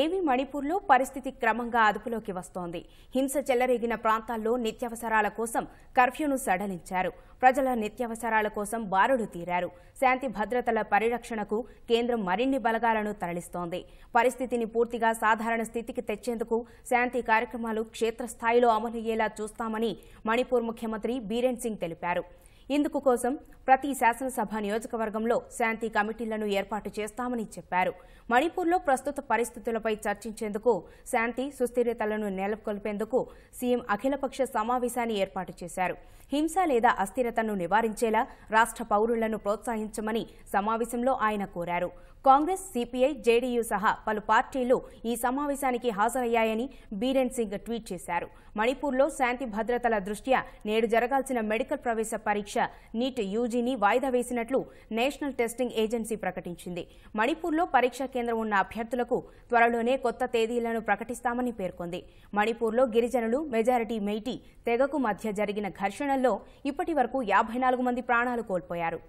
ఏవి మణిపూర్లో పరిస్థితి క్రమంగా అదుపులోకి వస్తోంది హింస చెల్లరేగిన ప్రాంతాల్లో నిత్యావసరాల కోసం కర్ఫ్యూను సడలించారు ప్రజల నిత్యావసరాల కోసం బారుడు తీరారు శాంతి భద్రతల పరిరక్షణకు కేంద్రం మరిన్ని బలగాలను తరలిస్తోంది పరిస్థితిని పూర్తిగా సాధారణ స్థితికి తెచ్చేందుకు శాంతి కార్యక్రమాలు క్షేత్రస్థాయిలో అమలయ్యేలా చూస్తామని మణిపూర్ ముఖ్యమంత్రి బీరేన్ సింగ్ తెలిపారు ఇందుకు కోసం ప్రతి శాసనసభ నియోజకవర్గంలో శాంతి కమిటీలను ఏర్పాటు చేస్తామని చెప్పారు మణిపూర్లో ప్రస్తుత పరిస్థితులపై చర్చించేందుకు శాంతి సుస్థిరతలను నెలకొల్పేందుకు సీఎం అఖిలపక్ష సమావేశాన్ని ఏర్పాటు చేశారు హింస లేదా అస్థిరతను నివారించేలా రాష్ట్ర పౌరులను ప్రోత్సహించమని సమావేశంలో ఆయన కోరారు కాంగ్రెస్ సిపిఐ జేడీయూ సహా పలు పార్టీలు ఈ సమావేశానికి హాజరయ్యాయని బీరేన్ సింగ్ ట్వీట్ చేశారు మణిపూర్లో శాంతి భద్రతల దృష్ట్యా నేడు జరగాల్సిన మెడికల్ ప్రవేశ పరీక్ష పరీక్ష నీట్ యూజీని వాయిదా వేసినట్లు నేషనల్ టెస్టింగ్ ఏజెన్సీ ప్రకటించింది మణిపూర్లో పరీక్షా కేంద్రం ఉన్న అభ్యర్థులకు త్వరలోనే కొత్త తేదీలను ప్రకటిస్తామని పేర్కొంది మణిపూర్లో గిరిజనులు మెజారిటీ మెయిటీ తెగకు మధ్య జరిగిన ఘర్షణల్లో ఇప్పటి వరకు యాభై నాలుగు మంది ప్రాణాలు కోల్పోయారు